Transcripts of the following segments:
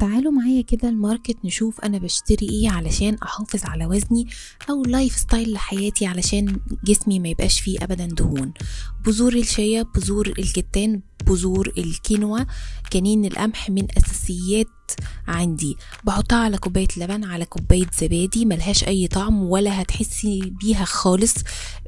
تعالوا معايا كده الماركت نشوف انا بشتري ايه علشان احافظ على وزني او لايف ستايل لحياتي علشان جسمي ما يبقاش فيه ابدا دهون بذور الشيا بذور الجتان بذور الكينوا جنين القمح من اساسيات عندي بحطها على كوباية لبن على كوباية زبادي ملهاش أي طعم ولا هتحسي بيها خالص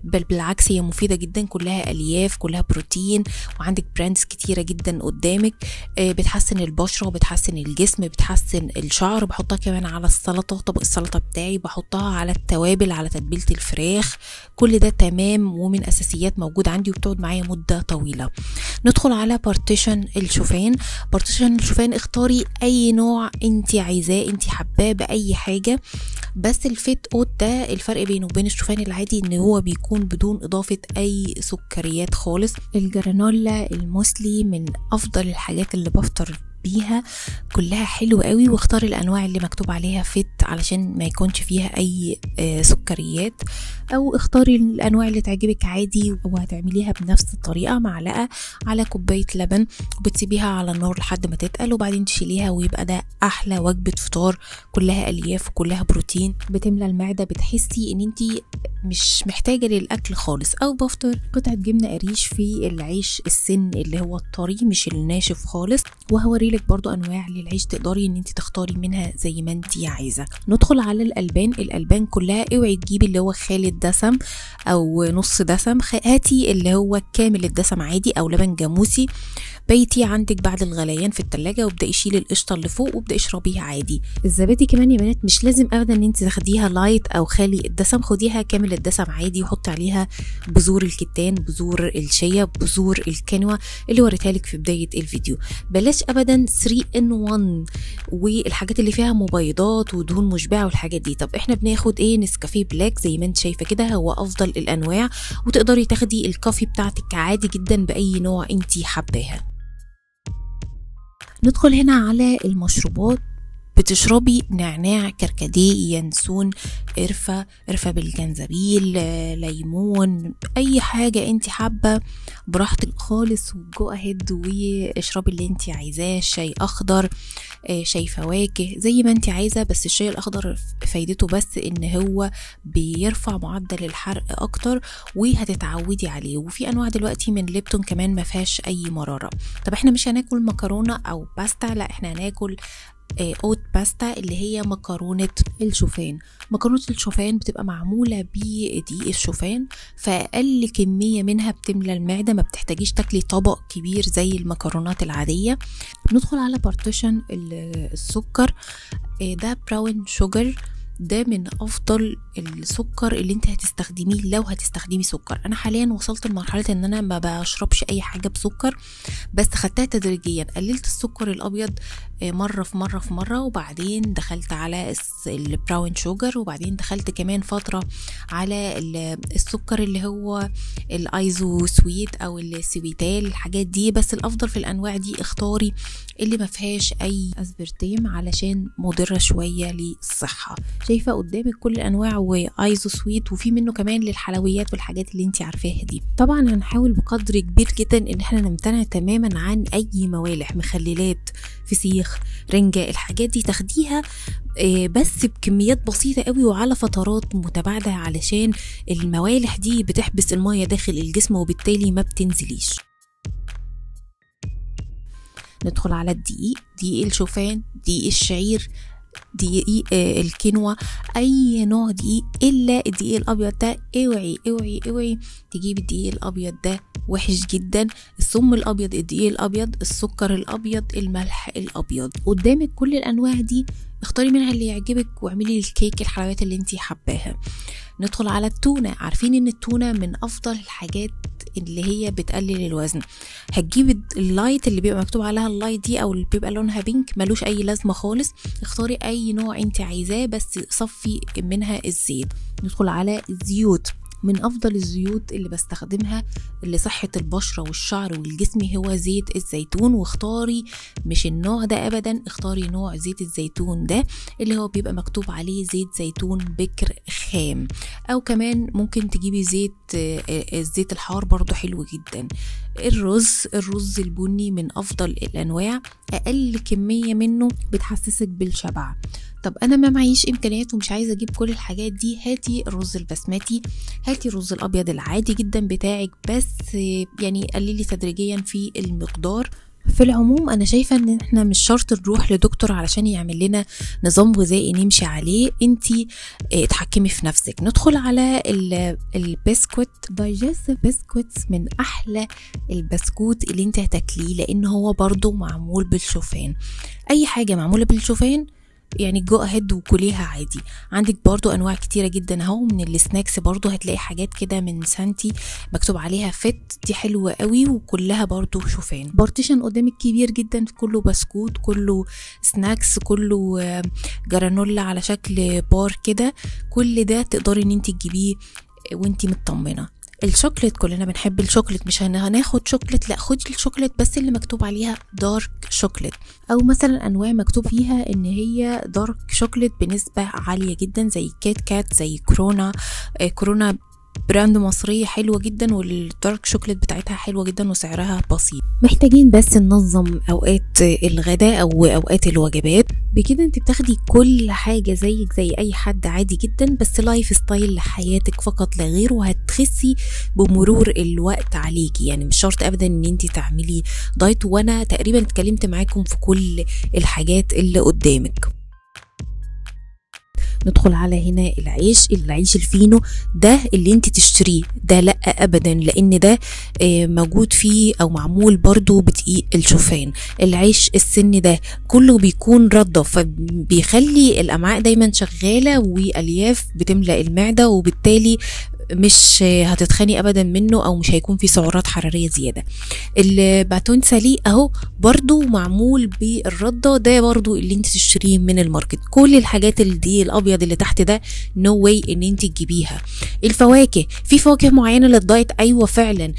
بل بالعكس هي مفيدة جدا كلها ألياف كلها بروتين وعندك براندز كتيرة جدا قدامك آه، بتحسن البشرة وبتحسن الجسم بتحسن الشعر بحطها كمان على السلطة طبق السلطة بتاعي بحطها على التوابل على تتبيلة الفراخ كل ده تمام ومن أساسيات موجود عندي وبتقعد معايا مدة طويلة ندخل على بارتيشن الشوفان بارتيشن الشوفان اختاري أي نوع انت عايزاه انت حباه باي حاجه بس الفيت اوت ده الفرق بينه وبين الشوفان العادي ان هو بيكون بدون اضافه اي سكريات خالص الجرانولا الموسلي من افضل الحاجات اللي بفطر بيها كلها حلوة قوي واختار الأنواع اللي مكتوب عليها فت علشان ما يكونش فيها أي آه، سكريات أو اختاري الأنواع اللي تعجبك عادي وهتعمليها بنفس الطريقة معلقة على كوباية لبن وبتسيبيها على النار لحد ما تتقل وبعدين تشيليها ويبقى ده أحلى وجبة فطار كلها ألياف وكلها بروتين بتملى المعدة بتحسي إن انتي مش محتاجة للأكل خالص أو بفطر قطعة جبنة قريش في العيش السن اللي هو الطري مش الناشف خالص وهوري لك برضو انواع للعيش تقدري ان انت تختاري منها زي ما انت عايزه ندخل على الالبان الالبان كلها اوعي تجيبي اللي هو خالي الدسم او نص دسم هاتي اللي هو كامل الدسم عادي او لبن جاموسي بيتي عندك بعد الغليان في التلاجة وابدأ شيلي القشطة اللي فوق وابدأ اشربيها عادي الزبادي كمان يا بنات مش لازم ابدا ان انت تاخديها لايت او خالي الدسم خديها كامل الدسم عادي وحطي عليها بذور الكتان بذور الشيا بذور الكنوة اللي وريتها لك في بداية الفيديو بلاش ابدا 3 ان 1 والحاجات اللي فيها مبيضات ودهون مشبعة والحاجات دي طب احنا بناخد ايه نسكافيه بلاك زي ما انت شايفة كده هو افضل الانواع وتقدري تاخدي الكافي بتاعتك عادي جدا باي نوع انت حباها ندخل هنا على المشروبات بتشربي نعناع كركديه ينسون قرفة قرفة بالجنزبيل ليمون أي حاجة أنت حابة براحتك خالص وجو أهيد واشربي اللي أنت عايزاه شاي أخضر آه، شاي فواكه زي ما أنت عايزة بس الشاي الأخضر فايدته بس إن هو بيرفع معدل الحرق أكتر وهتتعودي عليه وفي أنواع دلوقتي من ليبتون كمان ما فيهاش أي مرارة طب إحنا مش هناكل مكرونة أو باستا لا إحنا هناكل اوت آه، باستا اللي هي مكرونة الشوفان مكرونة الشوفان بتبقى معمولة بدقيق الشوفان فأقل كمية منها بتملى المعدة ما بتحتاجيش تاكلي طبق كبير زي المكرونات العادية ندخل على بارتيشن السكر آه، ده براون شوجر ده من افضل السكر اللي انت هتستخدميه لو هتستخدمي سكر انا حاليا وصلت لمرحله ان انا ما بشربش اي حاجه بسكر بس خدتها تدريجيا قللت السكر الابيض آه، مره في مره في مره وبعدين دخلت على البراون شوجر وبعدين دخلت كمان فتره على السكر اللي هو الايزو سويت او السويتال الحاجات دي بس الافضل في الانواع دي اختاري اللي ما فيهاش اي اسبرتيم علشان مضره شويه للصحه شايفه قدامك كل انواع وايزو سويت وفي منه كمان للحلويات والحاجات اللي انت عارفاها دي طبعا هنحاول بقدر كبير جدا ان احنا نمتنع تماما عن اي موالح مخللات فسيخ رنجه الحاجات دي تاخديها آه، بس بكميات بسيطة قوي وعلى فترات متباعدة علشان الموالح دي بتحبس المية داخل الجسم وبالتالي ما بتنزليش ندخل على الدقيق دقيق الشوفان دقيق الشعير دقيق آه، الكينوا اي نوع دقيق الا الدقيق الابيض ده اوعي اوعي اوعي تجيب الدقيق الابيض ده وحش جدا السم الابيض الدقيق الابيض السكر الابيض الملح الابيض قدامك كل الانواع دي اختاري منها اللي يعجبك واعملي الكيك الحلويات اللي انتي حباها ندخل على التونة عارفين ان التونة من افضل الحاجات اللي هي بتقلل الوزن هتجيب اللايت اللي بيبقى مكتوب عليها اللايت دي او اللي بيبقى لونها بينك ملوش اي لازمه خالص اختاري اي نوع انت عايزاه بس صفي منها الزيت ندخل على الزيوت من أفضل الزيوت اللي بستخدمها لصحة البشرة والشعر والجسم هو زيت الزيتون واختاري مش النوع ده أبدا اختاري نوع زيت الزيتون ده اللي هو بيبقى مكتوب عليه زيت زيتون بكر خام أو كمان ممكن تجيبي زيت آه، آه، الزيت الحار برضو حلو جدا الرز الرز البني من أفضل الأنواع أقل كمية منه بتحسسك بالشبع طب انا ما معيش امكانيات ومش عايزه اجيب كل الحاجات دي هاتي الرز البسمتي هاتي الرز الابيض العادي جدا بتاعك بس يعني قللي تدريجيا في المقدار في العموم انا شايفه ان احنا مش شرط نروح لدكتور علشان يعمل لنا نظام غذائي نمشي عليه انت آه، اتحكمي في نفسك ندخل على البسكوت دايجست بسكوت من احلى البسكوت اللي انت هتاكليه لان هو برضو معمول بالشوفان اي حاجه معموله بالشوفان يعني جو اهيد وكليها عادي عندك برضو انواع كتيره جدا اهو من السناكس برضو هتلاقي حاجات كده من سانتي مكتوب عليها فت دي حلوه قوي وكلها برضو شوفان بارتيشن قدامك كبير جدا كله بسكوت كله سناكس كله جرانولا على شكل بار كده كل ده تقدري ان انت تجيبيه وانت مطمنه الشوكليت كلنا بنحب الشوكليت مش هناخد شوكليت لا خدي الشوكليت بس اللي مكتوب عليها دارك شوكليت او مثلا انواع مكتوب فيها ان هي دارك شوكليت بنسبه عاليه جدا زي كات كات زي كورونا آه، كورونا براند مصرية حلوة جدا والدارك شوكليت بتاعتها حلوة جدا وسعرها بسيط محتاجين بس ننظم أوقات الغداء أو أوقات الوجبات بكده انت بتاخدي كل حاجة زيك زي أي حد عادي جدا بس لايف ستايل لحياتك فقط لا غير وهتخسي بمرور الوقت عليكي يعني مش شرط أبدا ان انت تعملي دايت وانا تقريبا اتكلمت معاكم في كل الحاجات اللي قدامك ندخل على هنا العيش العيش الفينو ده اللي انت تشتريه ده لا ابدا لان ده آه، موجود فيه او معمول برضو بدقيق الشوفان العيش السن ده كله بيكون رده فبيخلي الامعاء دايما شغاله والياف بتملا المعده وبالتالي مش هتتخني ابدا منه او مش هيكون في سعرات حراريه زياده الباتون سالي اهو برضو معمول بالرده ده برضو اللي انت تشتريه من الماركت كل الحاجات اللي دي الابيض اللي تحت ده نو no واي ان انت تجيبيها الفواكه في فواكه معينه للدايت ايوه فعلا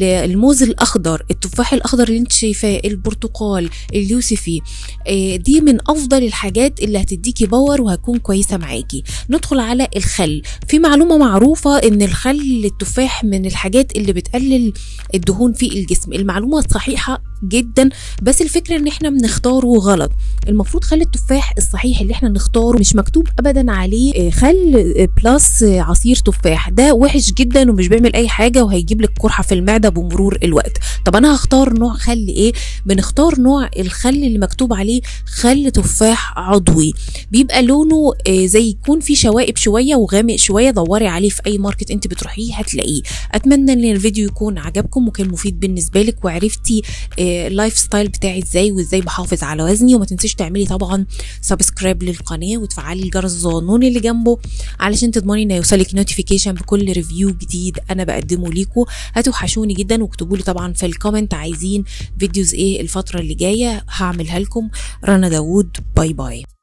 الموز الاخضر التفاح الاخضر اللي انت شايفاه البرتقال اليوسفي آه، دي من افضل الحاجات اللي هتديكي باور وهتكون كويسه معاكي ندخل على الخل في معلومه معروفه ان الخل التفاح من الحاجات اللي بتقلل الدهون في الجسم المعلومه الصحيحه جدا بس الفكره ان احنا بنختاره غلط المفروض خل التفاح الصحيح اللي احنا نختاره مش مكتوب ابدا عليه آه، خل بلس آه، آه، عصير تفاح ده وحش جدا ومش بيعمل اي حاجه وهيجيب لك قرحه في المعده بمرور الوقت طب انا هختار نوع خل ايه بنختار نوع الخل اللي مكتوب عليه خل تفاح عضوي بيبقى لونه زي يكون فيه شوائب شويه وغامق شويه دوري عليه في اي ماركت انت بتروحيه هتلاقيه اتمنى ان الفيديو يكون عجبكم وكان مفيد بالنسبه لك وعرفتي اللايف ستايل بتاعي ازاي وازاي بحافظ على وزني وما تنسيش تعملي طبعا سبسكرايب للقناه وتفعلي الجرس الظنون اللي جنبه علشان تضمني ان يوصلك نوتيفيكيشن بكل ريفيو جديد انا بقدمه ليكو هتوحشوني جدا واكتبوا لي طبعا في الكومنت عايزين فيديوز ايه الفتره اللي جايه هعملها لكم رنا داوود باي باي